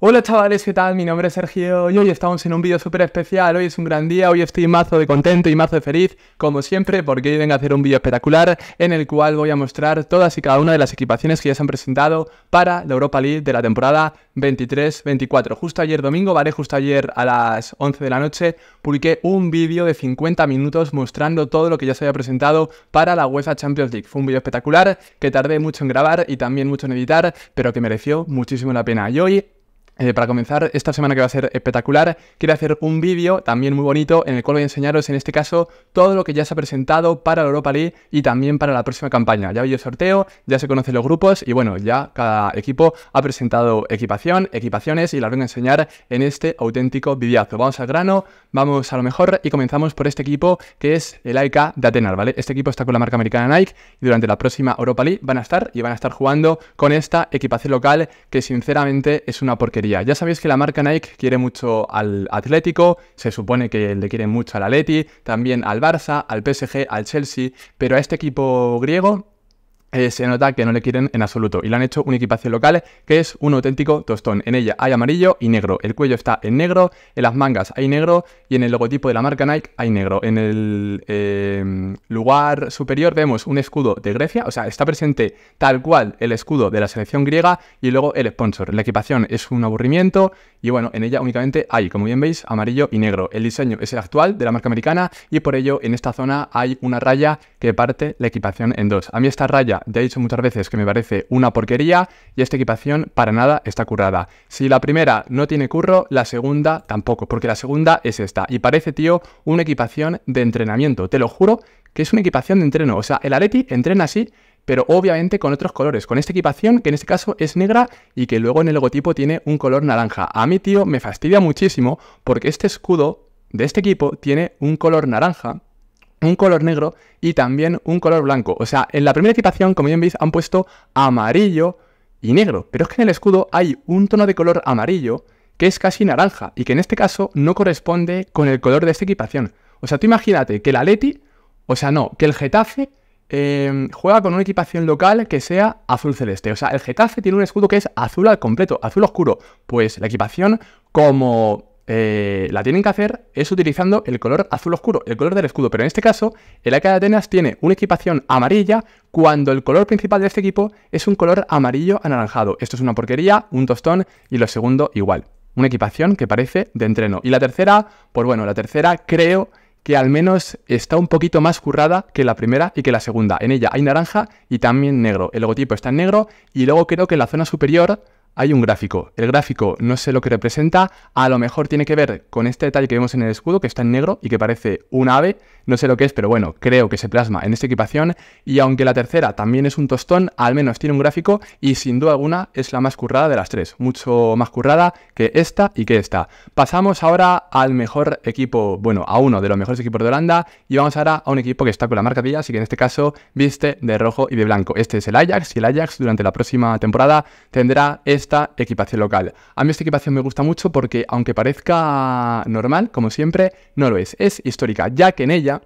Hola chavales, ¿qué tal? Mi nombre es Sergio y hoy estamos en un vídeo súper especial. Hoy es un gran día, hoy estoy mazo de contento y mazo de feliz, como siempre, porque hoy vengo a hacer un vídeo espectacular en el cual voy a mostrar todas y cada una de las equipaciones que ya se han presentado para la Europa League de la temporada 23-24. Justo ayer domingo, ¿vale? Justo ayer a las 11 de la noche publiqué un vídeo de 50 minutos mostrando todo lo que ya se había presentado para la UEFA Champions League. Fue un vídeo espectacular que tardé mucho en grabar y también mucho en editar, pero que mereció muchísimo la pena. Y hoy eh, para comenzar, esta semana que va a ser espectacular, quiero hacer un vídeo también muy bonito en el cual voy a enseñaros en este caso todo lo que ya se ha presentado para la Europa League y también para la próxima campaña. Ya ha habido sorteo, ya se conocen los grupos y bueno, ya cada equipo ha presentado equipación, equipaciones y las voy a enseñar en este auténtico videazo. Vamos al grano, vamos a lo mejor y comenzamos por este equipo que es el Aika de Atenas, ¿vale? Este equipo está con la marca americana Nike y durante la próxima Europa League van a estar y van a estar jugando con esta equipación local que sinceramente es una porquería ya sabéis que la marca Nike quiere mucho al Atlético, se supone que le quieren mucho al Atleti, también al Barça, al PSG, al Chelsea, pero a este equipo griego eh, se nota que no le quieren en absoluto y le han hecho una equipación local que es un auténtico tostón. En ella hay amarillo y negro, el cuello está en negro, en las mangas hay negro y en el logotipo de la marca Nike hay negro. En el eh, lugar superior vemos un escudo de Grecia, o sea, está presente tal cual el escudo de la selección griega y luego el sponsor. La equipación es un aburrimiento y bueno, en ella únicamente hay, como bien veis, amarillo y negro. El diseño es el actual de la marca americana y por ello en esta zona hay una raya que parte la equipación en dos. A mí esta raya, ya he dicho muchas veces que me parece una porquería y esta equipación para nada está currada. Si la primera no tiene curro, la segunda tampoco, porque la segunda es esta. Y parece, tío, una equipación de entrenamiento. Te lo juro que es una equipación de entreno. O sea, el Areti entrena así pero obviamente con otros colores, con esta equipación que en este caso es negra y que luego en el logotipo tiene un color naranja. A mi tío, me fastidia muchísimo porque este escudo de este equipo tiene un color naranja un color negro y también un color blanco. O sea, en la primera equipación, como bien veis, han puesto amarillo y negro. Pero es que en el escudo hay un tono de color amarillo que es casi naranja y que en este caso no corresponde con el color de esta equipación. O sea, tú imagínate que el Atleti, o sea, no, que el Getafe Em, juega con una equipación local que sea azul celeste. O sea, el Getafe tiene un escudo que es azul al completo, azul oscuro. Pues la equipación, como eh, la tienen que hacer, es utilizando el color azul oscuro, el color del escudo. Pero en este caso, el AK de Atenas tiene una equipación amarilla cuando el color principal de este equipo es un color amarillo anaranjado. Esto es una porquería, un tostón y lo segundo igual. Una equipación que parece de entreno. Y la tercera, pues bueno, la tercera creo que al menos está un poquito más currada que la primera y que la segunda. En ella hay naranja y también negro. El logotipo está en negro y luego creo que en la zona superior hay un gráfico. El gráfico no sé lo que representa, a lo mejor tiene que ver con este detalle que vemos en el escudo, que está en negro y que parece un ave, no sé lo que es, pero bueno, creo que se plasma en esta equipación, y aunque la tercera también es un tostón, al menos tiene un gráfico, y sin duda alguna es la más currada de las tres, mucho más currada que esta y que esta. Pasamos ahora al mejor equipo, bueno, a uno de los mejores equipos de Holanda, y vamos ahora a un equipo que está con la marca Villa, y que en este caso viste de rojo y de blanco. Este es el Ajax, y el Ajax durante la próxima temporada tendrá este esta equipación local. A mí esta equipación me gusta mucho porque, aunque parezca normal, como siempre, no lo es. Es histórica, ya que en ella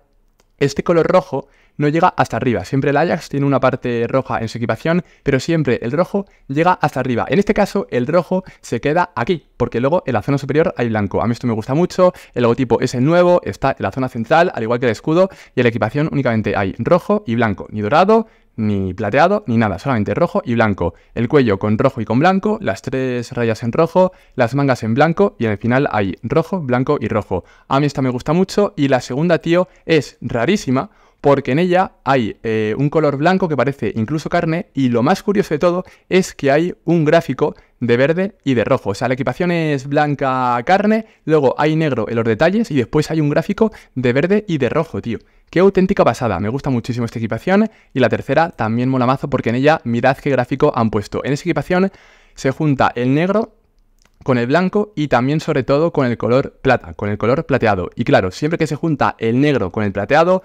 este color rojo no llega hasta arriba. Siempre el Ajax tiene una parte roja en su equipación, pero siempre el rojo llega hasta arriba. En este caso, el rojo se queda aquí, porque luego en la zona superior hay blanco. A mí esto me gusta mucho, el logotipo es el nuevo, está en la zona central, al igual que el escudo, y en la equipación únicamente hay rojo y blanco, ni dorado ni plateado, ni nada, solamente rojo y blanco. El cuello con rojo y con blanco, las tres rayas en rojo, las mangas en blanco y en el final hay rojo, blanco y rojo. A mí esta me gusta mucho y la segunda, tío, es rarísima porque en ella hay eh, un color blanco que parece incluso carne y lo más curioso de todo es que hay un gráfico de verde y de rojo. O sea, la equipación es blanca carne, luego hay negro en los detalles y después hay un gráfico de verde y de rojo, tío. Qué auténtica pasada, me gusta muchísimo esta equipación y la tercera también mola mazo porque en ella mirad qué gráfico han puesto. En esa equipación se junta el negro con el blanco y también sobre todo con el color plata, con el color plateado. Y claro, siempre que se junta el negro con el plateado,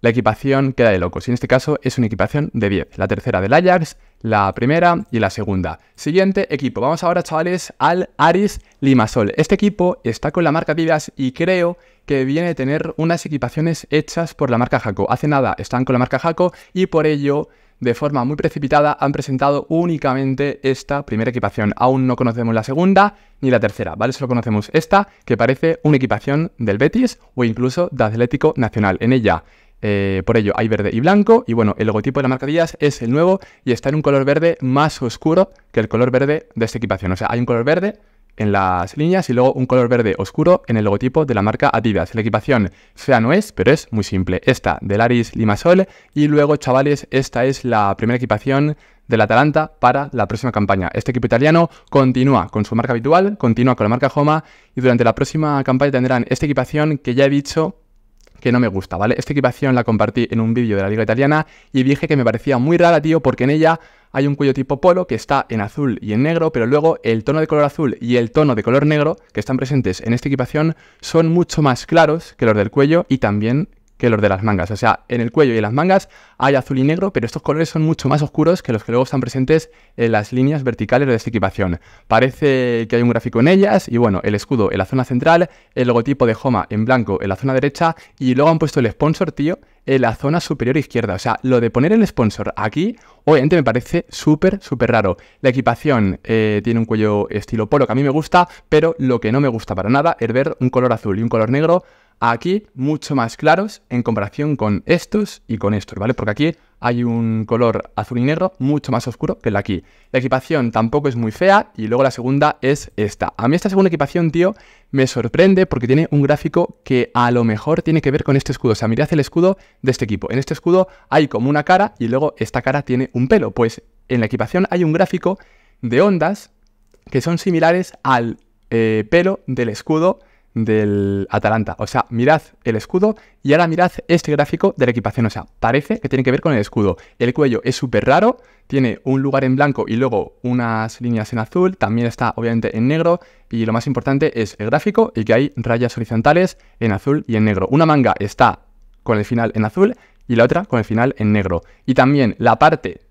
la equipación queda de locos. Y en este caso es una equipación de 10. La tercera del Ajax, la primera y la segunda. Siguiente equipo. Vamos ahora, chavales, al Aris Limasol. Este equipo está con la marca Adidas y creo que viene a tener unas equipaciones hechas por la marca Jaco. Hace nada están con la marca Jaco y por ello de forma muy precipitada han presentado únicamente esta primera equipación. Aún no conocemos la segunda ni la tercera, ¿vale? Solo conocemos esta, que parece una equipación del Betis o incluso de Atlético Nacional. En ella eh, por ello, hay verde y blanco. Y bueno, el logotipo de la marca Adidas es el nuevo y está en un color verde más oscuro que el color verde de esta equipación. O sea, hay un color verde en las líneas y luego un color verde oscuro en el logotipo de la marca Adidas. La equipación sea no es, pero es muy simple. Esta del Aris Limasol y luego, chavales, esta es la primera equipación del Atalanta para la próxima campaña. Este equipo italiano continúa con su marca habitual, continúa con la marca Homa y durante la próxima campaña tendrán esta equipación que ya he dicho que no me gusta, ¿vale? Esta equipación la compartí en un vídeo de la liga italiana y dije que me parecía muy rara, tío, porque en ella hay un cuello tipo polo que está en azul y en negro, pero luego el tono de color azul y el tono de color negro que están presentes en esta equipación son mucho más claros que los del cuello y también que los de las mangas. O sea, en el cuello y en las mangas hay azul y negro, pero estos colores son mucho más oscuros que los que luego están presentes en las líneas verticales de esta equipación. Parece que hay un gráfico en ellas y bueno, el escudo en la zona central, el logotipo de Homa en blanco en la zona derecha y luego han puesto el sponsor, tío, en la zona superior izquierda. O sea, lo de poner el sponsor aquí, obviamente me parece súper, súper raro. La equipación eh, tiene un cuello estilo polo que a mí me gusta, pero lo que no me gusta para nada es ver un color azul y un color negro aquí mucho más claros en comparación con estos y con estos, ¿vale? Porque aquí hay un color azul y negro mucho más oscuro que el de aquí. La equipación tampoco es muy fea y luego la segunda es esta. A mí esta segunda equipación, tío, me sorprende porque tiene un gráfico que a lo mejor tiene que ver con este escudo. O sea, mirad el escudo de este equipo. En este escudo hay como una cara y luego esta cara tiene un pelo. Pues en la equipación hay un gráfico de ondas que son similares al eh, pelo del escudo del Atalanta. O sea, mirad el escudo y ahora mirad este gráfico de la equipación. O sea, parece que tiene que ver con el escudo. El cuello es súper raro, tiene un lugar en blanco y luego unas líneas en azul. También está obviamente en negro y lo más importante es el gráfico y que hay rayas horizontales en azul y en negro. Una manga está con el final en azul y la otra con el final en negro. Y también la parte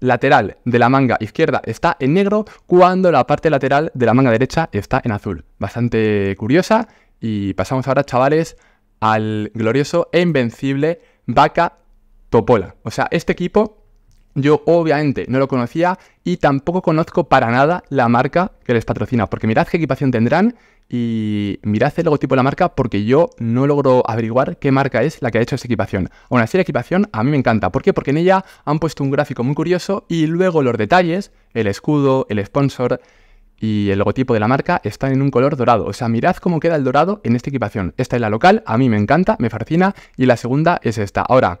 lateral de la manga izquierda está en negro cuando la parte lateral de la manga derecha está en azul. Bastante curiosa y pasamos ahora, chavales, al glorioso e invencible Vaca Topola. O sea, este equipo yo obviamente no lo conocía y tampoco conozco para nada la marca que les patrocina, porque mirad qué equipación tendrán y mirad el logotipo de la marca porque yo no logro averiguar qué marca es la que ha hecho esa equipación. Aún así, la equipación a mí me encanta. ¿Por qué? Porque en ella han puesto un gráfico muy curioso y luego los detalles, el escudo, el sponsor y el logotipo de la marca están en un color dorado. O sea, mirad cómo queda el dorado en esta equipación. Esta es la local, a mí me encanta, me fascina y la segunda es esta. Ahora,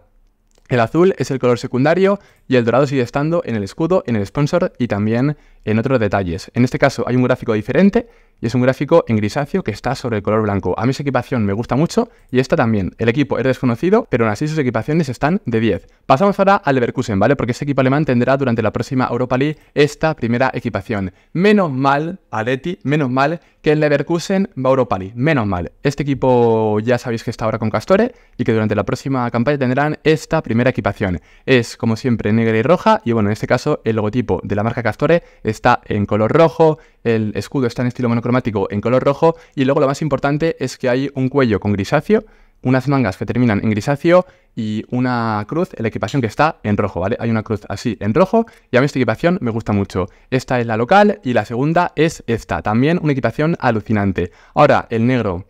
el azul es el color secundario y el dorado sigue estando en el escudo, en el sponsor y también en otros detalles. En este caso hay un gráfico diferente y es un gráfico en grisáceo que está sobre el color blanco. A mí esa equipación me gusta mucho y esta también. El equipo es desconocido, pero aún así sus equipaciones están de 10. Pasamos ahora al Leverkusen, ¿vale? Porque ese equipo alemán tendrá durante la próxima Europa League esta primera equipación. Menos mal, Aleti, menos mal que el Leverkusen va a Europa League. Menos mal. Este equipo ya sabéis que está ahora con Castore y que durante la próxima campaña tendrán esta primera equipación. Es, como siempre, negra y roja y bueno, en este caso el logotipo de la marca Castore es está en color rojo, el escudo está en estilo monocromático en color rojo y luego lo más importante es que hay un cuello con grisáceo, unas mangas que terminan en grisáceo y una cruz la equipación que está en rojo, ¿vale? Hay una cruz así en rojo y a mí esta equipación me gusta mucho. Esta es la local y la segunda es esta, también una equipación alucinante. Ahora, el negro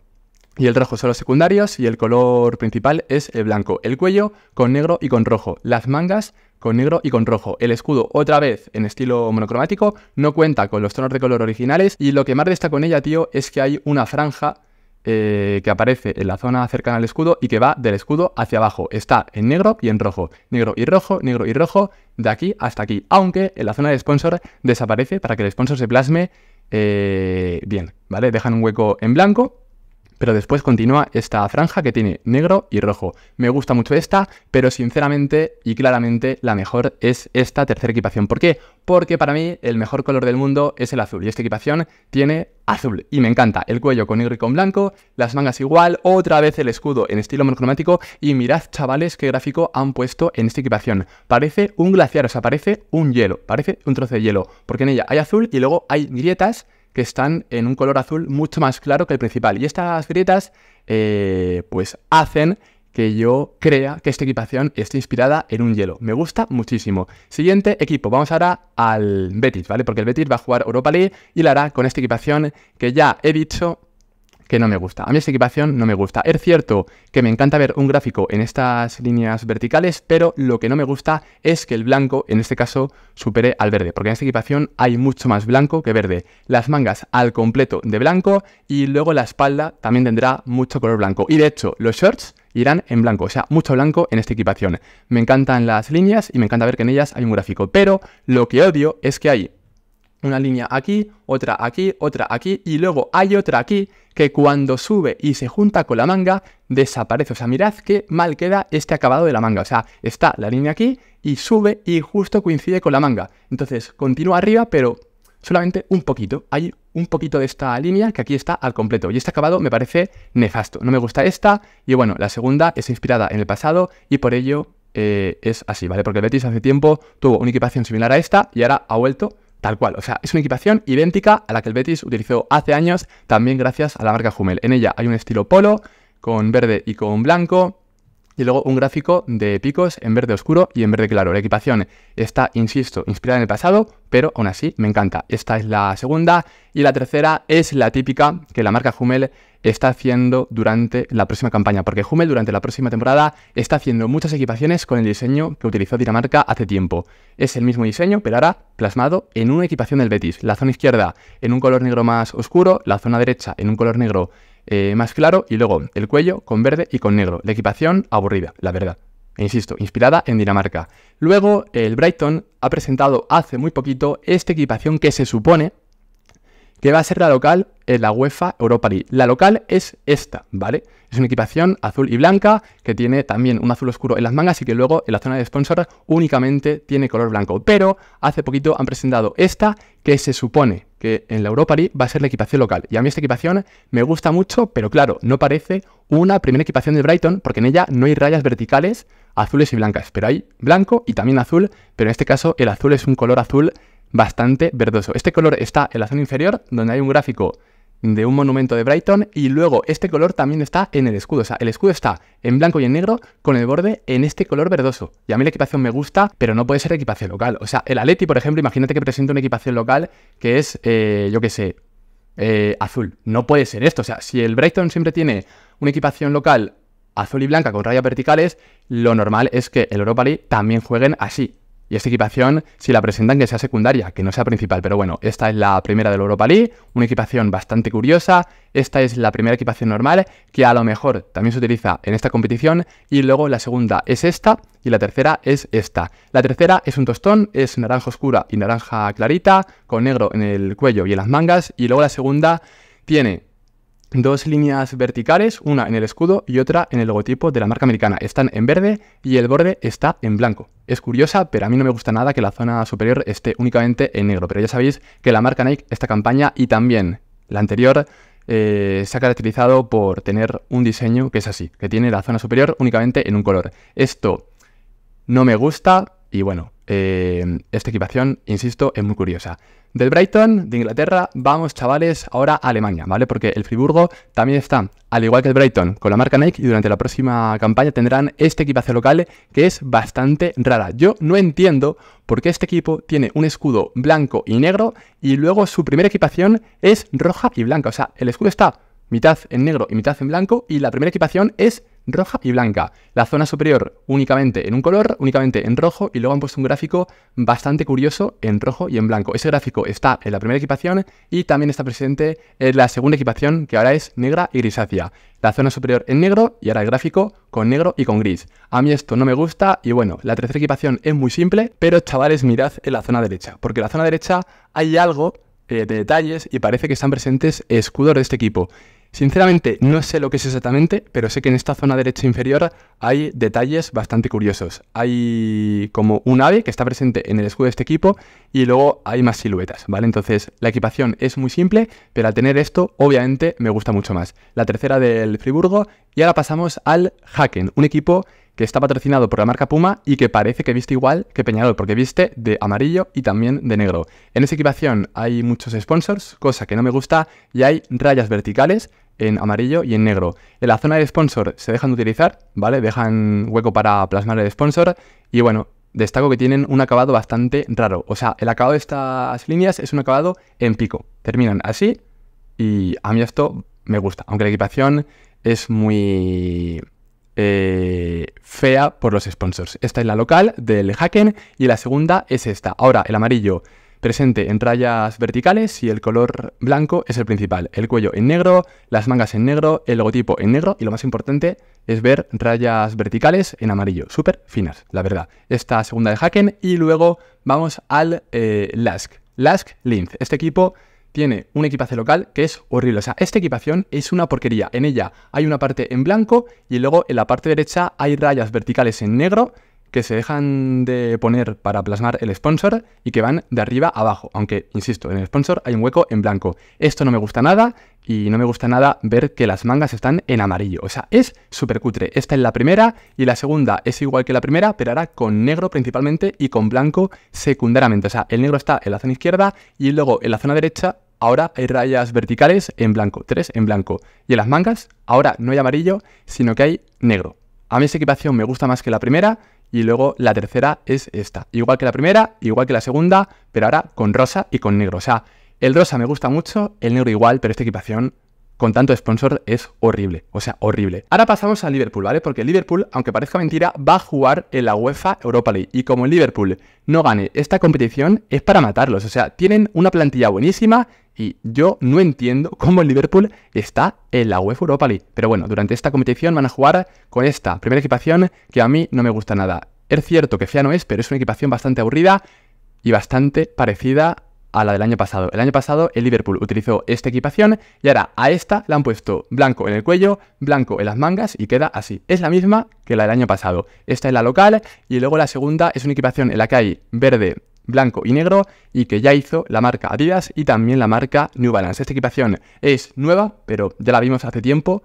y el rojo son los secundarios y el color principal es el blanco. El cuello con negro y con rojo. Las mangas con negro y con rojo. El escudo, otra vez en estilo monocromático, no cuenta con los tonos de color originales y lo que más destaca con ella, tío, es que hay una franja eh, que aparece en la zona cercana al escudo y que va del escudo hacia abajo. Está en negro y en rojo. Negro y rojo, negro y rojo, de aquí hasta aquí. Aunque en la zona de sponsor desaparece para que el sponsor se plasme eh, bien, ¿vale? Dejan un hueco en blanco pero después continúa esta franja que tiene negro y rojo. Me gusta mucho esta, pero sinceramente y claramente la mejor es esta tercera equipación. ¿Por qué? Porque para mí el mejor color del mundo es el azul y esta equipación tiene azul y me encanta. El cuello con negro y con blanco, las mangas igual, otra vez el escudo en estilo monocromático y mirad chavales qué gráfico han puesto en esta equipación. Parece un glaciar, o sea, parece un hielo, parece un trozo de hielo, porque en ella hay azul y luego hay grietas que están en un color azul mucho más claro que el principal. Y estas grietas eh, pues hacen que yo crea que esta equipación esté inspirada en un hielo. Me gusta muchísimo. Siguiente equipo, vamos ahora al Betis, ¿vale? Porque el Betis va a jugar Europa League y la hará con esta equipación que ya he dicho que no me gusta. A mí esta equipación no me gusta. Es cierto que me encanta ver un gráfico en estas líneas verticales, pero lo que no me gusta es que el blanco, en este caso, supere al verde, porque en esta equipación hay mucho más blanco que verde. Las mangas al completo de blanco y luego la espalda también tendrá mucho color blanco. Y de hecho, los shorts irán en blanco, o sea, mucho blanco en esta equipación. Me encantan las líneas y me encanta ver que en ellas hay un gráfico, pero lo que odio es que hay una línea aquí, otra aquí, otra aquí y luego hay otra aquí que cuando sube y se junta con la manga desaparece. O sea, mirad qué mal queda este acabado de la manga. O sea, está la línea aquí y sube y justo coincide con la manga. Entonces, continúa arriba, pero solamente un poquito. Hay un poquito de esta línea que aquí está al completo. Y este acabado me parece nefasto. No me gusta esta y bueno, la segunda es inspirada en el pasado y por ello... Eh, es así, ¿vale? Porque el Betis hace tiempo tuvo una equipación similar a esta y ahora ha vuelto Tal cual, o sea, es una equipación idéntica a la que el Betis utilizó hace años, también gracias a la marca Jumel. En ella hay un estilo polo, con verde y con blanco, y luego un gráfico de picos en verde oscuro y en verde claro. La equipación está, insisto, inspirada en el pasado, pero aún así me encanta. Esta es la segunda y la tercera es la típica que la marca Hummel está haciendo durante la próxima campaña, porque Hummel durante la próxima temporada está haciendo muchas equipaciones con el diseño que utilizó Dinamarca hace tiempo. Es el mismo diseño, pero ahora plasmado en una equipación del Betis. La zona izquierda en un color negro más oscuro, la zona derecha en un color negro eh, más claro y luego el cuello con verde y con negro. La equipación aburrida, la verdad. E insisto, inspirada en Dinamarca. Luego, el Brighton ha presentado hace muy poquito esta equipación que se supone que va a ser la local en la UEFA Europa League. La local es esta, ¿vale? Es una equipación azul y blanca que tiene también un azul oscuro en las mangas y que luego en la zona de sponsor únicamente tiene color blanco. Pero hace poquito han presentado esta que se supone que en la Europa League va a ser la equipación local. Y a mí esta equipación me gusta mucho, pero claro, no parece una primera equipación de Brighton, porque en ella no hay rayas verticales azules y blancas, pero hay blanco y también azul, pero en este caso el azul es un color azul bastante verdoso. Este color está en la zona inferior, donde hay un gráfico de un monumento de Brighton y luego este color también está en el escudo. O sea, el escudo está en blanco y en negro con el borde en este color verdoso. Y a mí la equipación me gusta, pero no puede ser equipación local. O sea, el Aleti, por ejemplo, imagínate que presenta una equipación local que es, eh, yo qué sé, eh, azul. No puede ser esto. O sea, si el Brighton siempre tiene una equipación local azul y blanca con rayas verticales, lo normal es que el Europa League también jueguen así. Y esta equipación, si la presentan, que sea secundaria, que no sea principal. Pero bueno, esta es la primera del Europa League, una equipación bastante curiosa. Esta es la primera equipación normal, que a lo mejor también se utiliza en esta competición. Y luego la segunda es esta, y la tercera es esta. La tercera es un tostón, es naranja oscura y naranja clarita, con negro en el cuello y en las mangas. Y luego la segunda tiene dos líneas verticales, una en el escudo y otra en el logotipo de la marca americana. Están en verde y el borde está en blanco. Es curiosa, pero a mí no me gusta nada que la zona superior esté únicamente en negro. Pero ya sabéis que la marca Nike, esta campaña y también la anterior, eh, se ha caracterizado por tener un diseño que es así, que tiene la zona superior únicamente en un color. Esto no me gusta y bueno, eh, esta equipación, insisto, es muy curiosa. Del Brighton, de Inglaterra, vamos chavales ahora a Alemania, ¿vale? Porque el Friburgo también está, al igual que el Brighton, con la marca Nike y durante la próxima campaña tendrán este equipaje local que es bastante rara. Yo no entiendo por qué este equipo tiene un escudo blanco y negro y luego su primera equipación es roja y blanca. O sea, el escudo está mitad en negro y mitad en blanco y la primera equipación es roja y blanca. La zona superior únicamente en un color, únicamente en rojo, y luego han puesto un gráfico bastante curioso en rojo y en blanco. Ese gráfico está en la primera equipación y también está presente en la segunda equipación, que ahora es negra y grisácea. La zona superior en negro y ahora el gráfico con negro y con gris. A mí esto no me gusta y bueno, la tercera equipación es muy simple, pero chavales mirad en la zona derecha, porque en la zona derecha hay algo eh, de detalles y parece que están presentes escudos de este equipo. Sinceramente, no sé lo que es exactamente, pero sé que en esta zona derecha inferior hay detalles bastante curiosos. Hay como un ave que está presente en el escudo de este equipo y luego hay más siluetas, ¿vale? Entonces, la equipación es muy simple, pero al tener esto, obviamente, me gusta mucho más. La tercera del Friburgo y ahora pasamos al Haken, un equipo que está patrocinado por la marca Puma y que parece que viste igual que Peñarol, porque viste de amarillo y también de negro. En esa equipación hay muchos sponsors, cosa que no me gusta, y hay rayas verticales en amarillo y en negro. En la zona del sponsor se dejan de utilizar, ¿vale? Dejan hueco para plasmar el sponsor y bueno, destaco que tienen un acabado bastante raro. O sea, el acabado de estas líneas es un acabado en pico. Terminan así y a mí esto me gusta, aunque la equipación es muy eh, fea por los sponsors. Esta es la local del Hacken y la segunda es esta. Ahora, el amarillo presente en rayas verticales y el color blanco es el principal. El cuello en negro, las mangas en negro, el logotipo en negro y lo más importante es ver rayas verticales en amarillo, súper finas, la verdad. Esta segunda de Hacken y luego vamos al eh, Lask, Lask Linz. Este equipo tiene un equipaje local que es horrible. O sea, esta equipación es una porquería. En ella hay una parte en blanco y luego en la parte derecha hay rayas verticales en negro que se dejan de poner para plasmar el sponsor y que van de arriba a abajo. Aunque, insisto, en el sponsor hay un hueco en blanco. Esto no me gusta nada y no me gusta nada ver que las mangas están en amarillo. O sea, es súper cutre. Esta es la primera y la segunda es igual que la primera, pero ahora con negro principalmente y con blanco secundariamente. O sea, el negro está en la zona izquierda y luego en la zona derecha ahora hay rayas verticales en blanco, tres en blanco. Y en las mangas ahora no hay amarillo, sino que hay negro. A mí esa equipación me gusta más que la primera y luego la tercera es esta. Igual que la primera, igual que la segunda, pero ahora con rosa y con negro. O sea, el rosa me gusta mucho, el negro igual, pero esta equipación con tanto sponsor es horrible, o sea, horrible. Ahora pasamos a Liverpool, ¿vale? Porque Liverpool, aunque parezca mentira, va a jugar en la UEFA Europa League. Y como Liverpool no gane esta competición, es para matarlos. O sea, tienen una plantilla buenísima y yo no entiendo cómo el Liverpool está en la UEFA Europa League. Pero bueno, durante esta competición van a jugar con esta primera equipación que a mí no me gusta nada. Es cierto que fea no es, pero es una equipación bastante aburrida y bastante parecida a la del año pasado. El año pasado el Liverpool utilizó esta equipación y ahora a esta la han puesto blanco en el cuello, blanco en las mangas y queda así. Es la misma que la del año pasado. Esta es la local y luego la segunda es una equipación en la que hay verde blanco y negro y que ya hizo la marca Adidas y también la marca New Balance. Esta equipación es nueva, pero ya la vimos hace tiempo.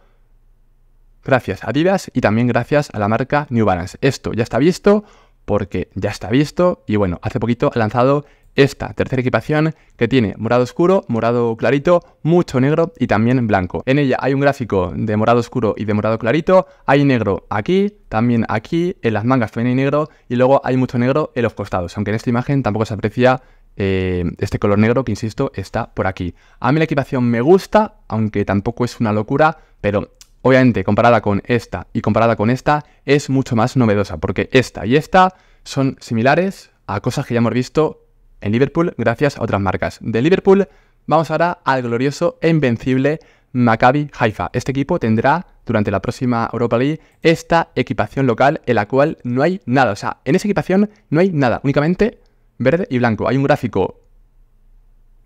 Gracias a Adidas y también gracias a la marca New Balance. Esto ya está visto porque ya está visto y bueno, hace poquito ha lanzado esta tercera equipación que tiene morado oscuro, morado clarito, mucho negro y también blanco. En ella hay un gráfico de morado oscuro y de morado clarito, hay negro aquí, también aquí, en las mangas también hay negro y luego hay mucho negro en los costados, aunque en esta imagen tampoco se aprecia eh, este color negro que, insisto, está por aquí. A mí la equipación me gusta, aunque tampoco es una locura, pero obviamente comparada con esta y comparada con esta es mucho más novedosa, porque esta y esta son similares a cosas que ya hemos visto en Liverpool gracias a otras marcas. De Liverpool vamos ahora al glorioso e invencible Maccabi Haifa. Este equipo tendrá durante la próxima Europa League esta equipación local en la cual no hay nada. O sea, en esa equipación no hay nada, únicamente verde y blanco. Hay un gráfico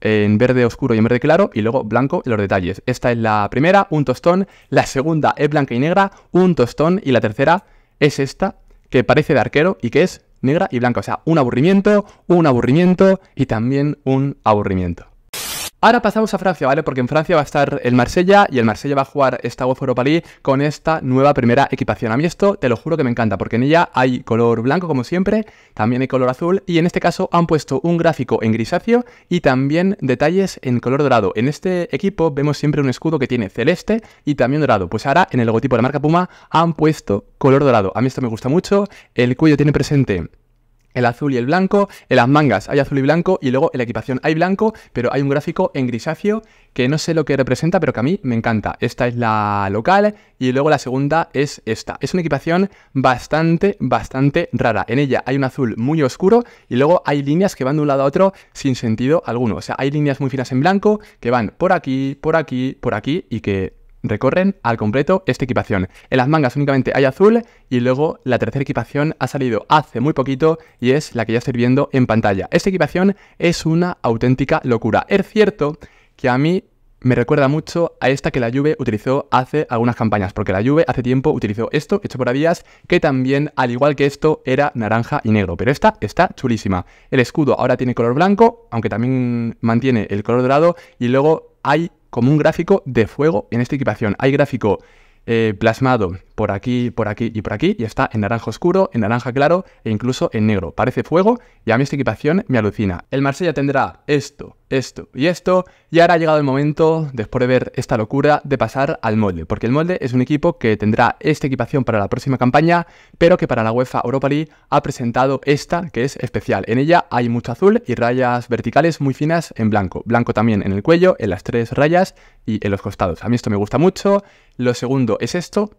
en verde oscuro y en verde claro y luego blanco en los detalles. Esta es la primera, un tostón, la segunda es blanca y negra, un tostón y la tercera es esta que parece de arquero y que es negra y blanca. O sea, un aburrimiento, un aburrimiento y también un aburrimiento. Ahora pasamos a Francia, ¿vale? Porque en Francia va a estar el Marsella y el Marsella va a jugar esta UEFA Europa League con esta nueva primera equipación. A mí esto te lo juro que me encanta porque en ella hay color blanco como siempre, también hay color azul y en este caso han puesto un gráfico en grisáceo y también detalles en color dorado. En este equipo vemos siempre un escudo que tiene celeste y también dorado. Pues ahora en el logotipo de la marca Puma han puesto color dorado. A mí esto me gusta mucho. El cuello tiene presente el azul y el blanco, en las mangas hay azul y blanco y luego en la equipación hay blanco, pero hay un gráfico en grisáceo que no sé lo que representa, pero que a mí me encanta. Esta es la local y luego la segunda es esta. Es una equipación bastante, bastante rara. En ella hay un azul muy oscuro y luego hay líneas que van de un lado a otro sin sentido alguno. O sea, hay líneas muy finas en blanco que van por aquí, por aquí, por aquí y que recorren al completo esta equipación. En las mangas únicamente hay azul y luego la tercera equipación ha salido hace muy poquito y es la que ya estoy viendo en pantalla. Esta equipación es una auténtica locura. Es cierto que a mí me recuerda mucho a esta que la Juve utilizó hace algunas campañas, porque la Juve hace tiempo utilizó esto, hecho por Adidas, que también, al igual que esto, era naranja y negro, pero esta está chulísima. El escudo ahora tiene color blanco, aunque también mantiene el color dorado, y luego hay como un gráfico de fuego en esta equipación. Hay gráfico eh, plasmado por aquí, por aquí y por aquí, y está en naranja oscuro, en naranja claro e incluso en negro. Parece fuego y a mí esta equipación me alucina. El Marsella tendrá esto, esto y esto, y ahora ha llegado el momento, después de ver esta locura, de pasar al molde, porque el molde es un equipo que tendrá esta equipación para la próxima campaña, pero que para la UEFA Europa League ha presentado esta, que es especial. En ella hay mucho azul y rayas verticales muy finas en blanco. Blanco también en el cuello, en las tres rayas y en los costados. A mí esto me gusta mucho. Lo segundo es esto,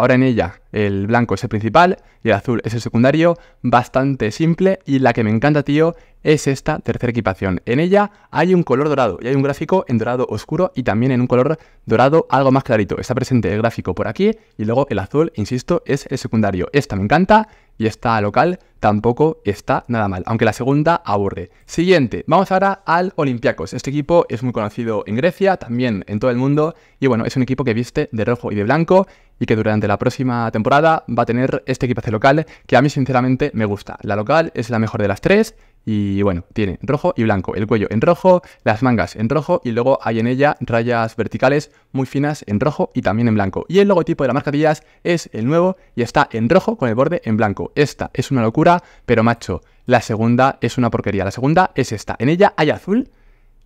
ahora en ella, el blanco es el principal y el azul es el secundario, bastante simple y la que me encanta, tío, es esta tercera equipación. En ella hay un color dorado y hay un gráfico en dorado oscuro y también en un color dorado algo más clarito. Está presente el gráfico por aquí y luego el azul, insisto, es el secundario. Esta me encanta y esta local tampoco está nada mal, aunque la segunda aburre. Siguiente, vamos ahora al Olympiacos. Este equipo es muy conocido en Grecia, también en todo el mundo y bueno, es un equipo que viste de rojo y de blanco y que durante la próxima temporada va a tener este equipaje local que a mí sinceramente me gusta. La local es la mejor de las tres y bueno, tiene rojo y blanco, el cuello en rojo, las mangas en rojo y luego hay en ella rayas verticales muy finas en rojo y también en blanco. Y el logotipo de la marca Díaz es el nuevo y está en rojo con el borde en blanco. Esta es una locura, pero macho, la segunda es una porquería. La segunda es esta. En ella hay azul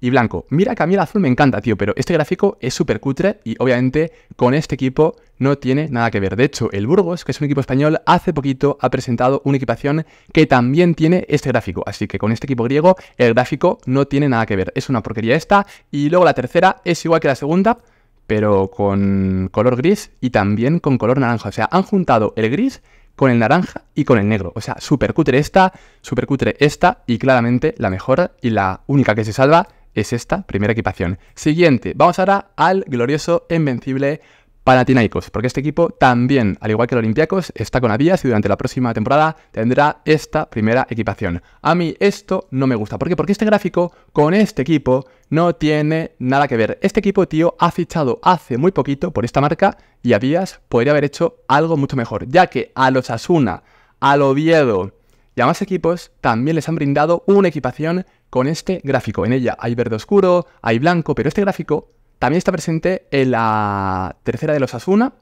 y blanco. Mira que a mí el azul me encanta, tío, pero este gráfico es súper cutre y obviamente con este equipo no tiene nada que ver. De hecho, el Burgos, que es un equipo español, hace poquito ha presentado una equipación que también tiene este gráfico. Así que con este equipo griego el gráfico no tiene nada que ver. Es una porquería esta y luego la tercera es igual que la segunda, pero con color gris y también con color naranja. O sea, han juntado el gris con el naranja y con el negro. O sea, súper cutre esta, súper cutre esta y claramente la mejor y la única que se salva es esta primera equipación. Siguiente, vamos ahora al glorioso invencible Panathinaikos, porque este equipo también, al igual que el Olympiacos, está con Adidas y durante la próxima temporada tendrá esta primera equipación. A mí esto no me gusta. ¿Por qué? Porque este gráfico con este equipo no tiene nada que ver. Este equipo, tío, ha fichado hace muy poquito por esta marca y Adidas podría haber hecho algo mucho mejor, ya que a los Asuna, al Oviedo y a más equipos también les han brindado una equipación con este gráfico. En ella hay verde oscuro, hay blanco, pero este gráfico también está presente en la tercera de los Asuna,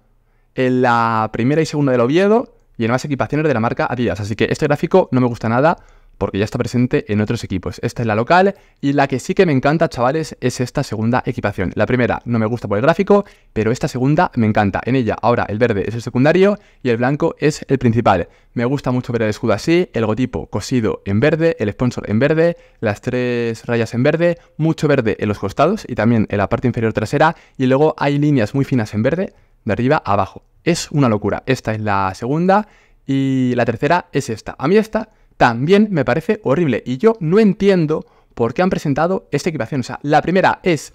en la primera y segunda del Oviedo y en más equipaciones de la marca Adidas. Así que este gráfico no me gusta nada porque ya está presente en otros equipos. Esta es la local y la que sí que me encanta, chavales, es esta segunda equipación. La primera no me gusta por el gráfico, pero esta segunda me encanta. En ella ahora el verde es el secundario y el blanco es el principal. Me gusta mucho ver el escudo así, el logotipo cosido en verde, el sponsor en verde, las tres rayas en verde, mucho verde en los costados y también en la parte inferior trasera y luego hay líneas muy finas en verde de arriba a abajo. Es una locura. Esta es la segunda y la tercera es esta. A mí esta también me parece horrible. Y yo no entiendo por qué han presentado esta equipación. O sea, la primera es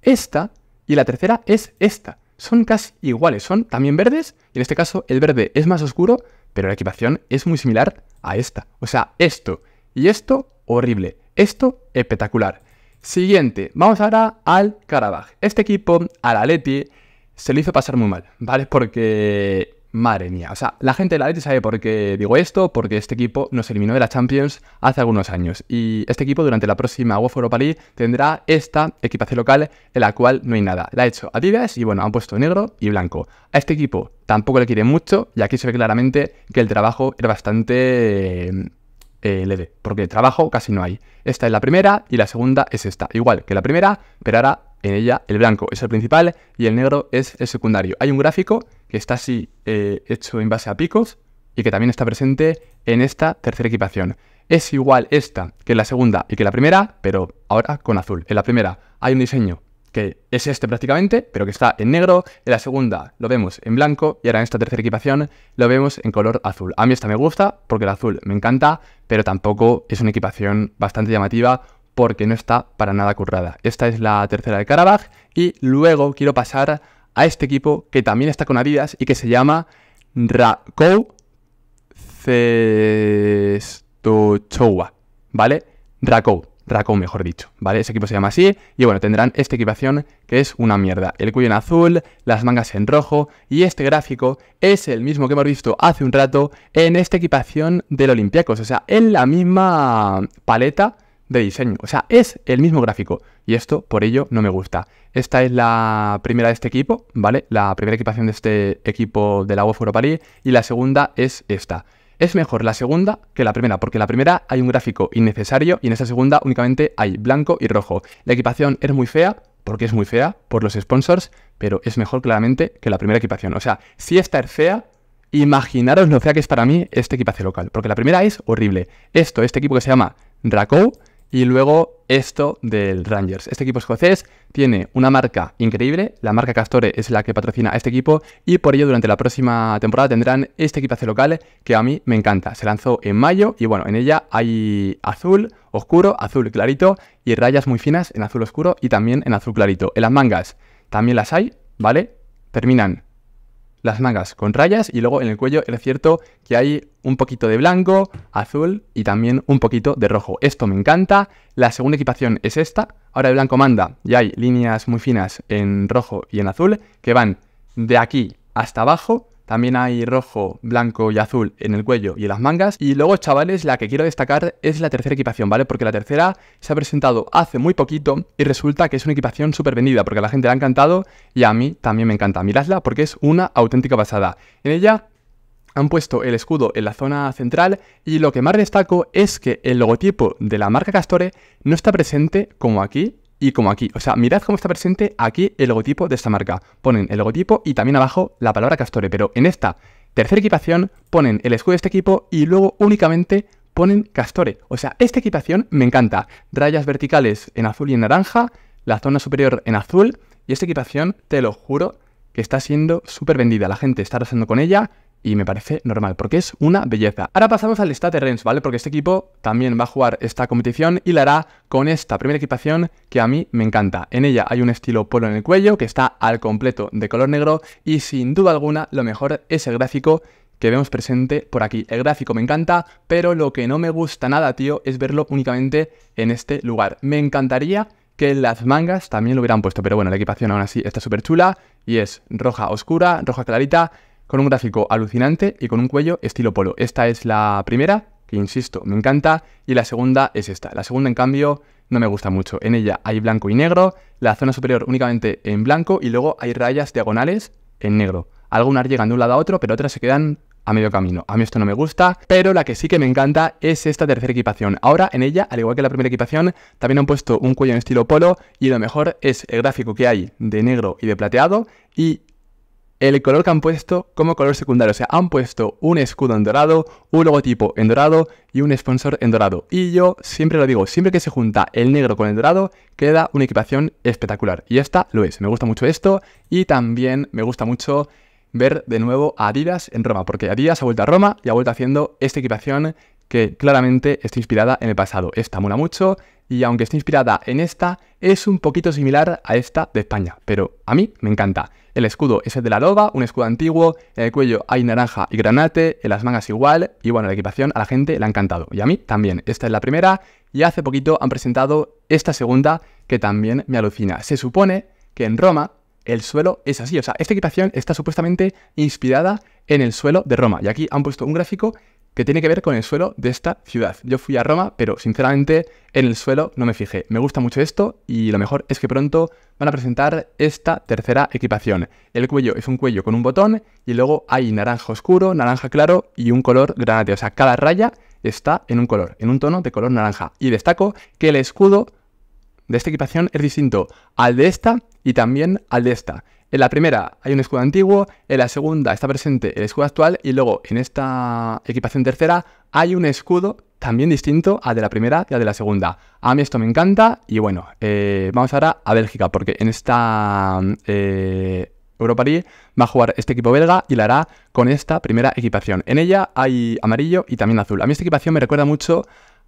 esta y la tercera es esta. Son casi iguales, son también verdes, y en este caso el verde es más oscuro, pero la equipación es muy similar a esta. O sea, esto y esto, horrible. Esto, espectacular. Siguiente, vamos ahora al Karabaj. Este equipo, al Aleti, se lo hizo pasar muy mal, ¿vale? Porque Madre mía, o sea, la gente de la Leti sabe por qué digo esto, porque este equipo nos eliminó de la Champions hace algunos años. Y este equipo durante la próxima UEFA Europa League tendrá esta equipación local en la cual no hay nada. La ha hecho Adidas y bueno, han puesto negro y blanco. A este equipo tampoco le quiere mucho y aquí se ve claramente que el trabajo era bastante... Eh, eh, leve, porque trabajo casi no hay. Esta es la primera y la segunda es esta. Igual que la primera, pero ahora en ella el blanco es el principal y el negro es el secundario. Hay un gráfico que está así eh, hecho en base a picos y que también está presente en esta tercera equipación. Es igual esta que la segunda y que la primera, pero ahora con azul. En la primera hay un diseño que es este prácticamente, pero que está en negro. En la segunda lo vemos en blanco y ahora en esta tercera equipación lo vemos en color azul. A mí esta me gusta porque el azul me encanta, pero tampoco es una equipación bastante llamativa porque no está para nada currada. Esta es la tercera de Carabaj. y luego quiero pasar a este equipo que también está con Adidas y que se llama Rakou Cestochowa, ¿vale? Rakou, Rakou mejor dicho, ¿vale? Ese equipo se llama así y bueno, tendrán esta equipación que es una mierda. El cuello en azul, las mangas en rojo y este gráfico es el mismo que hemos visto hace un rato en esta equipación del Olympiacos, o sea, en la misma paleta de diseño. O sea, es el mismo gráfico. Y esto, por ello, no me gusta. Esta es la primera de este equipo, ¿vale? La primera equipación de este equipo de la UEFA Europa League. Y la segunda es esta. Es mejor la segunda que la primera, porque la primera hay un gráfico innecesario y en esta segunda únicamente hay blanco y rojo. La equipación es muy fea, porque es muy fea, por los sponsors, pero es mejor claramente que la primera equipación. O sea, si esta es fea, imaginaros lo fea que es para mí este equipaje local, porque la primera es horrible. Esto, este equipo que se llama Rakow, y luego esto del Rangers. Este equipo escocés tiene una marca increíble, la marca Castore es la que patrocina a este equipo y por ello durante la próxima temporada tendrán este equipaje local que a mí me encanta. Se lanzó en mayo y bueno, en ella hay azul oscuro, azul clarito y rayas muy finas en azul oscuro y también en azul clarito. En las mangas también las hay, ¿vale? Terminan las mangas con rayas y luego en el cuello es cierto que hay un poquito de blanco, azul y también un poquito de rojo. Esto me encanta. La segunda equipación es esta. Ahora el blanco manda y hay líneas muy finas en rojo y en azul que van de aquí hasta abajo también hay rojo, blanco y azul en el cuello y en las mangas. Y luego, chavales, la que quiero destacar es la tercera equipación, ¿vale? Porque la tercera se ha presentado hace muy poquito y resulta que es una equipación súper vendida porque a la gente le ha encantado y a mí también me encanta. Miradla porque es una auténtica pasada. En ella han puesto el escudo en la zona central y lo que más destaco es que el logotipo de la marca Castore no está presente como aquí y como aquí. O sea, mirad cómo está presente aquí el logotipo de esta marca. Ponen el logotipo y también abajo la palabra Castore, pero en esta tercera equipación ponen el escudo de este equipo y luego únicamente ponen Castore. O sea, esta equipación me encanta. Rayas verticales en azul y en naranja, la zona superior en azul y esta equipación, te lo juro, que está siendo súper vendida. La gente está arrasando con ella y me parece normal, porque es una belleza. Ahora pasamos al Stade Rennes, ¿vale? Porque este equipo también va a jugar esta competición y la hará con esta primera equipación que a mí me encanta. En ella hay un estilo polo en el cuello que está al completo de color negro y sin duda alguna lo mejor es el gráfico que vemos presente por aquí. El gráfico me encanta, pero lo que no me gusta nada, tío, es verlo únicamente en este lugar. Me encantaría que las mangas también lo hubieran puesto, pero bueno, la equipación aún así está súper chula y es roja oscura, roja clarita con un gráfico alucinante y con un cuello estilo polo. Esta es la primera, que insisto, me encanta, y la segunda es esta. La segunda, en cambio, no me gusta mucho. En ella hay blanco y negro, la zona superior únicamente en blanco y luego hay rayas diagonales en negro. Algunas llegan de un lado a otro, pero otras se quedan a medio camino. A mí esto no me gusta, pero la que sí que me encanta es esta tercera equipación. Ahora en ella, al igual que la primera equipación, también han puesto un cuello en estilo polo y lo mejor es el gráfico que hay de negro y de plateado y el color que han puesto como color secundario. O sea, han puesto un escudo en dorado, un logotipo en dorado y un sponsor en dorado. Y yo siempre lo digo, siempre que se junta el negro con el dorado, queda una equipación espectacular. Y esta lo es. Me gusta mucho esto y también me gusta mucho ver de nuevo a Adidas en Roma, porque Adidas ha vuelto a Roma y ha vuelto haciendo esta equipación que claramente está inspirada en el pasado. Esta mola mucho y aunque está inspirada en esta, es un poquito similar a esta de España, pero a mí me encanta. El escudo es el de la loba, un escudo antiguo, en el cuello hay naranja y granate, en las mangas igual, y bueno, la equipación a la gente le ha encantado, y a mí también. Esta es la primera, y hace poquito han presentado esta segunda, que también me alucina. Se supone que en Roma el suelo es así, o sea, esta equipación está supuestamente inspirada en el suelo de Roma, y aquí han puesto un gráfico que tiene que ver con el suelo de esta ciudad. Yo fui a Roma, pero sinceramente en el suelo no me fijé. Me gusta mucho esto y lo mejor es que pronto van a presentar esta tercera equipación. El cuello es un cuello con un botón y luego hay naranja oscuro, naranja claro y un color granate. O sea, cada raya está en un color, en un tono de color naranja. Y destaco que el escudo de esta equipación es distinto al de esta y también al de esta. En la primera hay un escudo antiguo, en la segunda está presente el escudo actual y luego en esta equipación tercera hay un escudo también distinto al de la primera y al de la segunda. A mí esto me encanta y bueno, eh, vamos ahora a Bélgica porque en esta eh, va a jugar este equipo belga y la hará con esta primera equipación. En ella hay amarillo y también azul. A mí esta equipación me recuerda mucho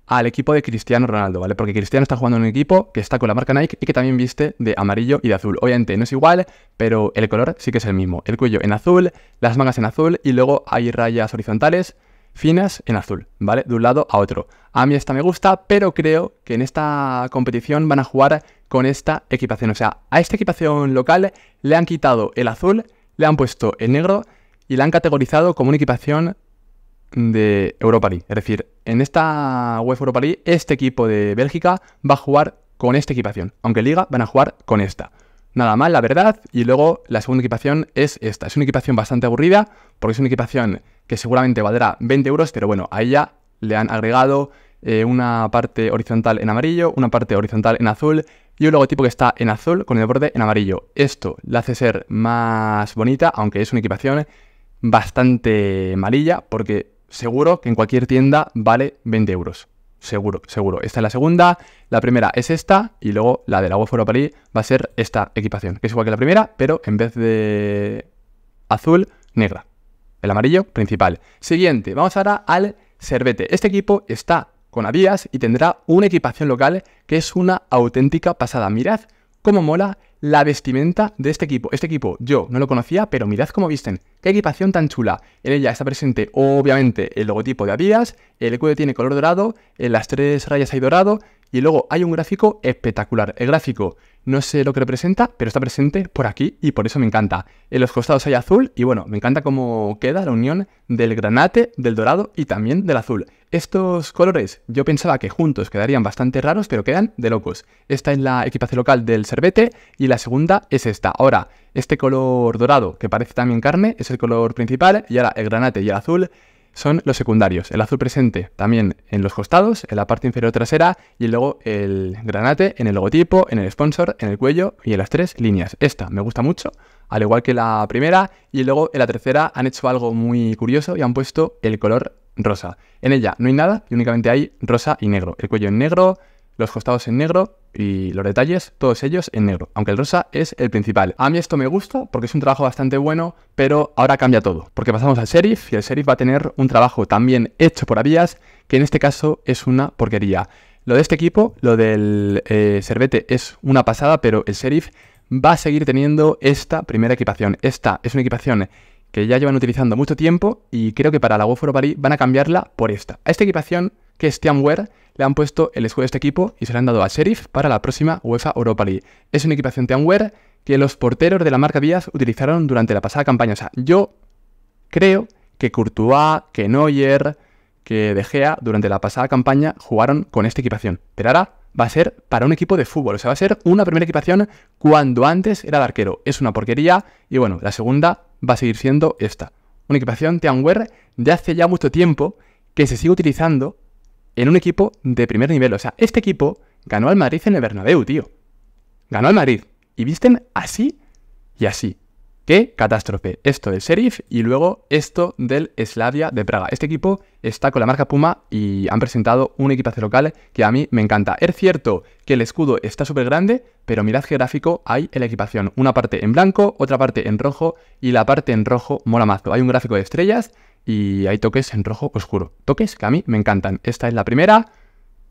al equipo de Cristiano Ronaldo, ¿vale? Porque Cristiano está jugando en un equipo que está con la marca Nike y que también viste de amarillo y de azul. Obviamente no es igual, pero el color sí que es el mismo. El cuello en azul, las mangas en azul y luego hay rayas horizontales finas en azul, ¿vale? De un lado a otro. A mí esta me gusta, pero creo que en esta competición van a jugar con esta equipación. O sea, a esta equipación local le han quitado el azul, le han puesto el negro y la han categorizado como una equipación de Europa League. Es decir, en esta UEFA Europa League, este equipo de Bélgica va a jugar con esta equipación, aunque Liga van a jugar con esta. Nada mal, la verdad, y luego la segunda equipación es esta. Es una equipación bastante aburrida, porque es una equipación que seguramente valdrá 20 euros, pero bueno, a ella le han agregado eh, una parte horizontal en amarillo, una parte horizontal en azul, y un logotipo que está en azul con el borde en amarillo. Esto la hace ser más bonita, aunque es una equipación bastante amarilla porque seguro que en cualquier tienda vale 20 euros. Seguro, seguro. Esta es la segunda, la primera es esta y luego la del Agua París va a ser esta equipación, que es igual que la primera, pero en vez de azul, negra. El amarillo principal. Siguiente, vamos ahora al Servete. Este equipo está con avías y tendrá una equipación local que es una auténtica pasada. Mirad cómo mola la vestimenta de este equipo. Este equipo yo no lo conocía, pero mirad cómo visten. Qué equipación tan chula. En ella está presente, obviamente, el logotipo de Adidas, el cuello tiene color dorado, en las tres rayas hay dorado, y luego hay un gráfico espectacular. El gráfico no sé lo que representa, pero está presente por aquí y por eso me encanta. En los costados hay azul y bueno, me encanta cómo queda la unión del granate, del dorado y también del azul. Estos colores yo pensaba que juntos quedarían bastante raros, pero quedan de locos. Esta es la equipación local del Servete y la segunda es esta. Ahora, este color dorado que parece también carne es el color principal y ahora el granate y el azul son los secundarios. El azul presente también en los costados, en la parte inferior trasera y luego el granate en el logotipo, en el sponsor, en el cuello y en las tres líneas. Esta me gusta mucho, al igual que la primera y luego en la tercera han hecho algo muy curioso y han puesto el color rosa. En ella no hay nada y únicamente hay rosa y negro. El cuello en negro, los costados en negro y los detalles, todos ellos en negro, aunque el rosa es el principal. A mí esto me gusta porque es un trabajo bastante bueno, pero ahora cambia todo, porque pasamos al sheriff y el sheriff va a tener un trabajo también hecho por Abías, que en este caso es una porquería. Lo de este equipo, lo del Servete eh, es una pasada, pero el sheriff va a seguir teniendo esta primera equipación. Esta es una equipación que ya llevan utilizando mucho tiempo y creo que para la World for van a cambiarla por esta. A esta equipación, que es Tiamware, le han puesto el escudo de este equipo y se lo han dado a Sheriff para la próxima UEFA Europa League. Es una equipación Teamwear que los porteros de la marca Díaz utilizaron durante la pasada campaña. O sea, yo creo que Courtois, que Neuer, que De Gea durante la pasada campaña jugaron con esta equipación. Pero ahora va a ser para un equipo de fútbol. O sea, va a ser una primera equipación cuando antes era de arquero. Es una porquería y bueno, la segunda va a seguir siendo esta. Una equipación Teamwear de hace ya mucho tiempo que se sigue utilizando en un equipo de primer nivel. O sea, este equipo ganó al Madrid en el Bernabéu, tío. Ganó al Madrid. Y visten así y así. ¡Qué catástrofe! Esto del Sheriff y luego esto del Slavia de Praga. Este equipo está con la marca Puma y han presentado un equipazo local que a mí me encanta. Es cierto que el escudo está súper grande, pero mirad qué gráfico hay en la equipación. Una parte en blanco, otra parte en rojo y la parte en rojo mola mazo. Hay un gráfico de estrellas y hay toques en rojo oscuro. Toques que a mí me encantan. Esta es la primera,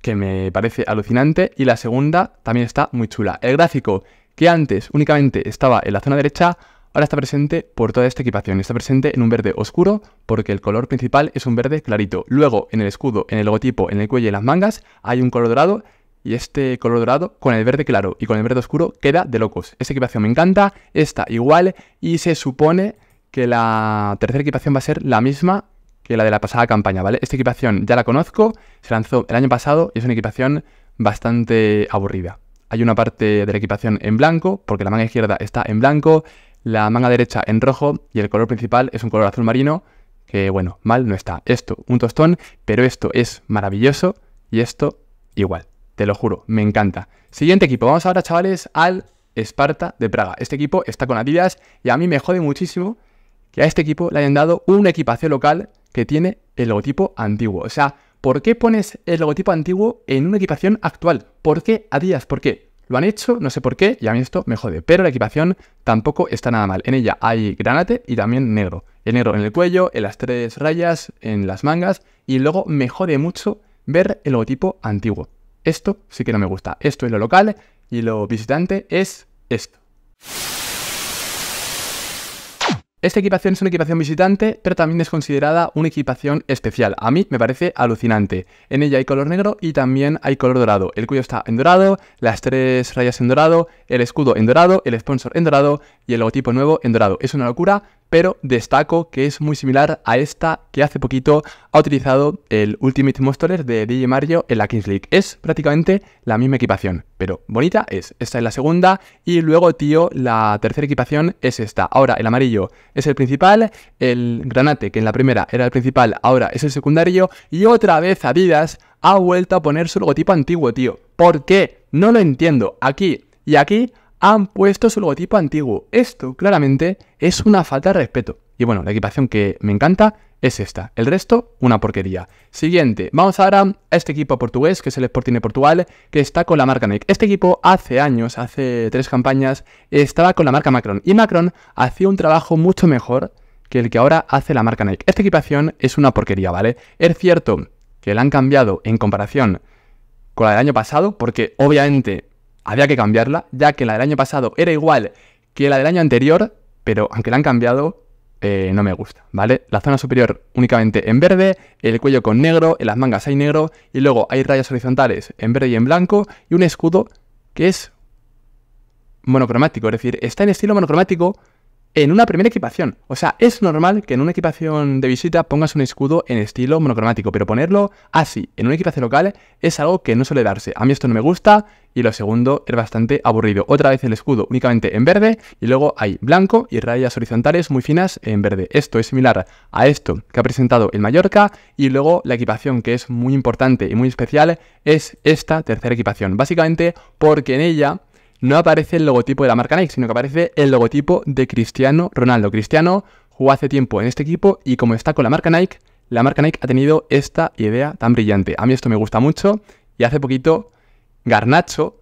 que me parece alucinante, y la segunda también está muy chula. El gráfico, que antes únicamente estaba en la zona derecha, ahora está presente por toda esta equipación. Está presente en un verde oscuro porque el color principal es un verde clarito. Luego, en el escudo, en el logotipo, en el cuello y en las mangas, hay un color dorado y este color dorado con el verde claro y con el verde oscuro queda de locos. Esta equipación me encanta, esta igual y se supone que la tercera equipación va a ser la misma que la de la pasada campaña, ¿vale? Esta equipación ya la conozco, se lanzó el año pasado y es una equipación bastante aburrida. Hay una parte de la equipación en blanco, porque la manga izquierda está en blanco, la manga derecha en rojo y el color principal es un color azul marino, que bueno, mal no está. Esto, un tostón, pero esto es maravilloso y esto igual, te lo juro, me encanta. Siguiente equipo, vamos ahora chavales al Sparta de Praga. Este equipo está con Adidas y a mí me jode muchísimo y a este equipo le hayan dado una equipación local que tiene el logotipo antiguo. O sea, ¿por qué pones el logotipo antiguo en una equipación actual? ¿Por qué días? ¿Por qué? Lo han hecho, no sé por qué, y a mí esto me jode. Pero la equipación tampoco está nada mal. En ella hay granate y también negro. El negro en el cuello, en las tres rayas, en las mangas. Y luego me jode mucho ver el logotipo antiguo. Esto sí que no me gusta. Esto es lo local y lo visitante es esto. Esta equipación es una equipación visitante, pero también es considerada una equipación especial. A mí me parece alucinante. En ella hay color negro y también hay color dorado. El cuello está en dorado, las tres rayas en dorado, el escudo en dorado, el sponsor en dorado y el logotipo nuevo en dorado. Es una locura, pero destaco que es muy similar a esta que hace poquito ha utilizado el Ultimate Monsters de DJ Mario en la Kings League. Es prácticamente la misma equipación, pero bonita es. Esta es la segunda y luego, tío, la tercera equipación es esta. Ahora el amarillo es el principal, el granate, que en la primera era el principal, ahora es el secundario y otra vez Adidas ha vuelto a poner su logotipo antiguo, tío. ¿Por qué? No lo entiendo. Aquí y aquí han puesto su logotipo antiguo. Esto claramente es una falta de respeto. Y bueno, la equipación que me encanta es esta. El resto, una porquería. Siguiente, vamos ahora a este equipo portugués, que es el Sporting de Portugal, que está con la marca Nike. Este equipo hace años, hace tres campañas, estaba con la marca Macron. Y Macron hacía un trabajo mucho mejor que el que ahora hace la marca Nike. Esta equipación es una porquería, ¿vale? Es cierto que la han cambiado en comparación con la del año pasado, porque obviamente había que cambiarla, ya que la del año pasado era igual que la del año anterior, pero aunque la han cambiado, eh, no me gusta, ¿vale? La zona superior únicamente en verde, el cuello con negro, en las mangas hay negro, y luego hay rayas horizontales en verde y en blanco, y un escudo que es monocromático, es decir, está en estilo monocromático, en una primera equipación. O sea, es normal que en una equipación de visita pongas un escudo en estilo monocromático, pero ponerlo así en una equipación local es algo que no suele darse. A mí esto no me gusta y lo segundo es bastante aburrido. Otra vez el escudo únicamente en verde y luego hay blanco y rayas horizontales muy finas en verde. Esto es similar a esto que ha presentado el Mallorca y luego la equipación que es muy importante y muy especial es esta tercera equipación. Básicamente porque en ella no aparece el logotipo de la marca Nike, sino que aparece el logotipo de Cristiano Ronaldo. Cristiano jugó hace tiempo en este equipo y como está con la marca Nike, la marca Nike ha tenido esta idea tan brillante. A mí esto me gusta mucho y hace poquito Garnacho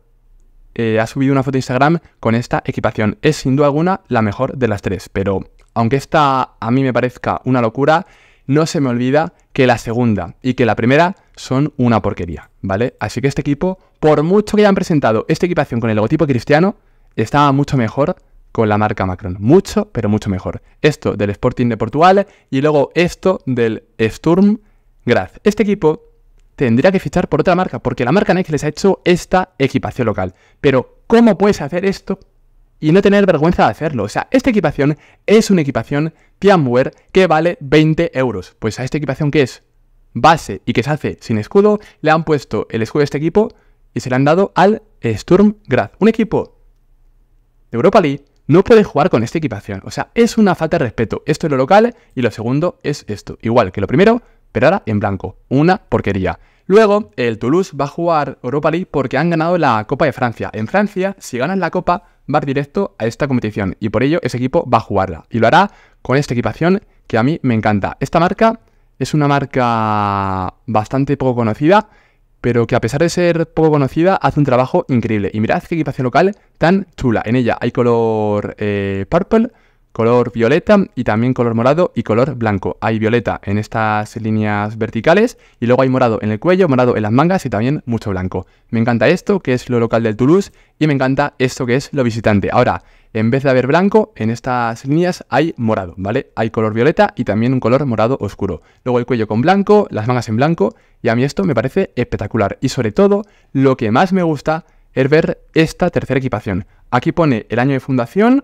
eh, ha subido una foto de Instagram con esta equipación. Es sin duda alguna la mejor de las tres, pero aunque esta a mí me parezca una locura, no se me olvida que la segunda y que la primera son una porquería, ¿vale? Así que este equipo, por mucho que hayan presentado esta equipación con el logotipo cristiano, estaba mucho mejor con la marca Macron. Mucho, pero mucho mejor. Esto del Sporting de Portugal y luego esto del Sturm Graz. Este equipo tendría que fichar por otra marca, porque la marca Nike les ha hecho esta equipación local. Pero, ¿cómo puedes hacer esto y no tener vergüenza de hacerlo? O sea, esta equipación es una equipación que vale 20 euros. Pues a esta equipación que es base y que se hace sin escudo, le han puesto el escudo de este equipo y se le han dado al Sturm Graz. Un equipo de Europa League no puede jugar con esta equipación. O sea, es una falta de respeto. Esto es lo local y lo segundo es esto. Igual que lo primero, pero ahora en blanco. Una porquería. Luego, el Toulouse va a jugar Europa League porque han ganado la Copa de Francia. En Francia, si ganan la Copa, va directo a esta competición y por ello ese equipo va a jugarla. Y lo hará con esta equipación que a mí me encanta. Esta marca es una marca bastante poco conocida, pero que a pesar de ser poco conocida hace un trabajo increíble. Y mirad qué equipación local tan chula. En ella hay color eh, purple color violeta y también color morado y color blanco. Hay violeta en estas líneas verticales y luego hay morado en el cuello, morado en las mangas y también mucho blanco. Me encanta esto, que es lo local del Toulouse, y me encanta esto que es lo visitante. Ahora, en vez de haber blanco, en estas líneas hay morado, ¿vale? Hay color violeta y también un color morado oscuro. Luego el cuello con blanco, las mangas en blanco, y a mí esto me parece espectacular. Y sobre todo, lo que más me gusta es ver esta tercera equipación. Aquí pone el año de fundación,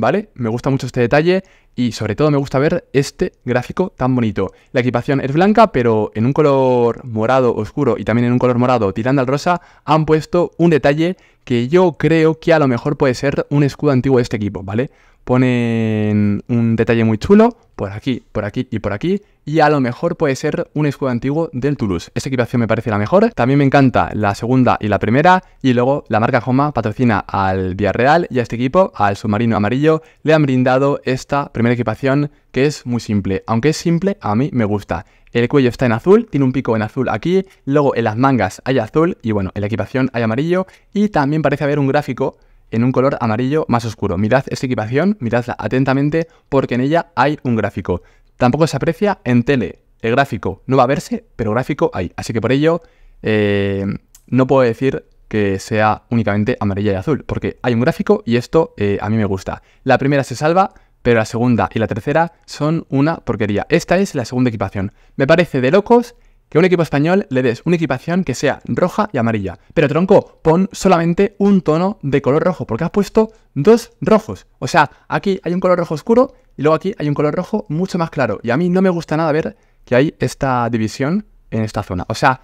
¿vale? Me gusta mucho este detalle y sobre todo me gusta ver este gráfico tan bonito. La equipación es blanca, pero en un color morado oscuro y también en un color morado tirando al rosa han puesto un detalle que yo creo que a lo mejor puede ser un escudo antiguo de este equipo, ¿vale? ponen un detalle muy chulo por aquí, por aquí y por aquí. Y a lo mejor puede ser un escudo antiguo del Toulouse. Esta equipación me parece la mejor. También me encanta la segunda y la primera. Y luego la marca Joma patrocina al Villarreal y a este equipo, al submarino amarillo, le han brindado esta primera equipación que es muy simple. Aunque es simple, a mí me gusta. El cuello está en azul, tiene un pico en azul aquí. Luego en las mangas hay azul y bueno, en la equipación hay amarillo. Y también parece haber un gráfico en un color amarillo más oscuro. Mirad esta equipación, miradla atentamente porque en ella hay un gráfico. Tampoco se aprecia en tele. El gráfico no va a verse, pero gráfico hay. Así que por ello eh, no puedo decir que sea únicamente amarilla y azul, porque hay un gráfico y esto eh, a mí me gusta. La primera se salva, pero la segunda y la tercera son una porquería. Esta es la segunda equipación. Me parece de locos que un equipo español le des una equipación que sea roja y amarilla. Pero tronco, pon solamente un tono de color rojo, porque has puesto dos rojos. O sea, aquí hay un color rojo oscuro y luego aquí hay un color rojo mucho más claro. Y a mí no me gusta nada ver que hay esta división en esta zona. O sea,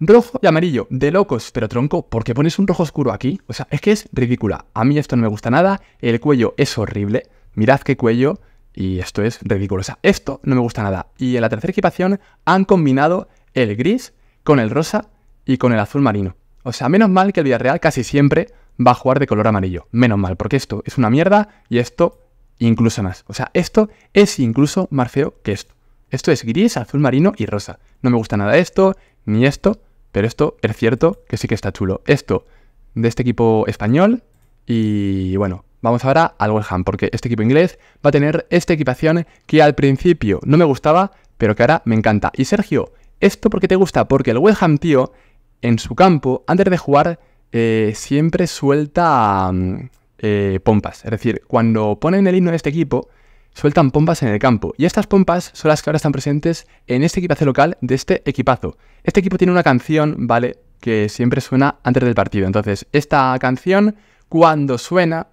rojo y amarillo, de locos, pero tronco, ¿por qué pones un rojo oscuro aquí? O sea, es que es ridícula. A mí esto no me gusta nada, el cuello es horrible. Mirad qué cuello y esto es ridículo. O sea, esto no me gusta nada. Y en la tercera equipación han combinado el gris con el rosa y con el azul marino. O sea, menos mal que el Villarreal casi siempre va a jugar de color amarillo. Menos mal, porque esto es una mierda y esto incluso más. O sea, esto es incluso más feo que esto. Esto es gris, azul marino y rosa. No me gusta nada esto, ni esto, pero esto es cierto que sí que está chulo. Esto de este equipo español y bueno, Vamos ahora al West Ham, porque este equipo inglés va a tener esta equipación que al principio no me gustaba, pero que ahora me encanta. Y Sergio, ¿esto por qué te gusta? Porque el West Ham, tío, en su campo, antes de jugar, eh, siempre suelta mm, eh, pompas. Es decir, cuando ponen el himno de este equipo, sueltan pompas en el campo. Y estas pompas son las que ahora están presentes en este equipazo local de este equipazo. Este equipo tiene una canción, ¿vale? Que siempre suena antes del partido. Entonces, esta canción, cuando suena,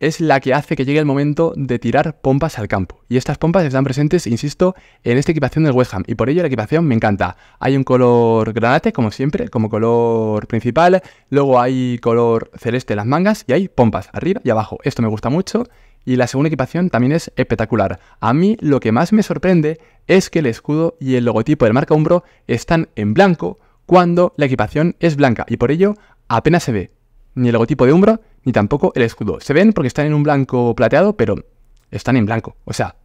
es la que hace que llegue el momento de tirar pompas al campo. Y estas pompas están presentes, insisto, en esta equipación del West Ham. Y por ello la equipación me encanta. Hay un color granate, como siempre, como color principal. Luego hay color celeste en las mangas y hay pompas arriba y abajo. Esto me gusta mucho. Y la segunda equipación también es espectacular. A mí lo que más me sorprende es que el escudo y el logotipo del marca Umbro están en blanco cuando la equipación es blanca. Y por ello apenas se ve ni el logotipo de Umbro ni tampoco el escudo. Se ven porque están en un blanco plateado, pero están en blanco. O sea,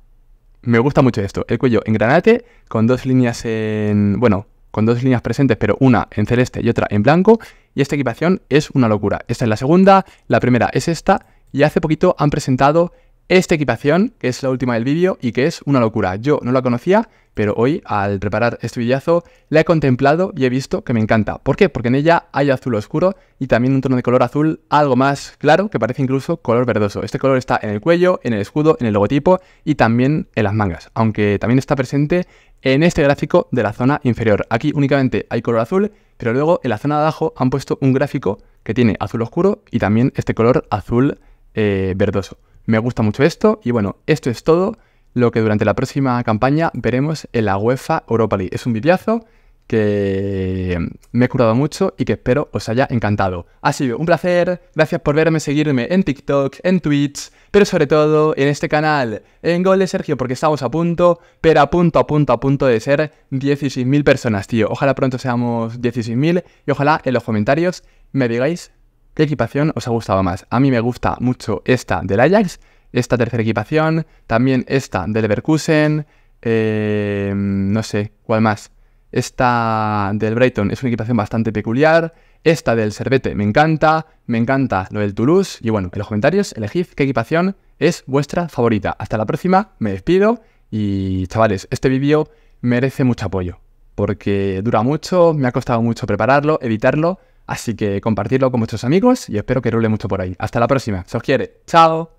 me gusta mucho esto. El cuello en granate, con dos líneas en... Bueno, con dos líneas presentes, pero una en celeste y otra en blanco. Y esta equipación es una locura. Esta es la segunda, la primera es esta. Y hace poquito han presentado esta equipación, que es la última del vídeo y que es una locura. Yo no la conocía, pero hoy al preparar este villazo la he contemplado y he visto que me encanta. ¿Por qué? Porque en ella hay azul oscuro y también un tono de color azul algo más claro que parece incluso color verdoso. Este color está en el cuello, en el escudo, en el logotipo y también en las mangas, aunque también está presente en este gráfico de la zona inferior. Aquí únicamente hay color azul, pero luego en la zona de abajo han puesto un gráfico que tiene azul oscuro y también este color azul eh, verdoso. Me gusta mucho esto y bueno, esto es todo lo que durante la próxima campaña veremos en la UEFA Europa League. Es un videazo que me he curado mucho y que espero os haya encantado. Ha sido un placer, gracias por verme, seguirme en TikTok, en Twitch, pero sobre todo en este canal, en Gol de Sergio, porque estamos a punto, pero a punto, a punto, a punto de ser 16.000 personas, tío. Ojalá pronto seamos 16.000 y ojalá en los comentarios me digáis ¿Qué equipación os ha gustado más? A mí me gusta mucho esta del Ajax, esta tercera equipación, también esta del Leverkusen, eh, no sé, ¿cuál más? Esta del Brighton es una equipación bastante peculiar, esta del Servete me encanta, me encanta lo del Toulouse, y bueno, en los comentarios elegid qué equipación es vuestra favorita. Hasta la próxima, me despido, y chavales, este vídeo merece mucho apoyo, porque dura mucho, me ha costado mucho prepararlo, editarlo, Así que compartirlo con vuestros amigos y espero que rule mucho por ahí. Hasta la próxima. Se os quiere. Chao.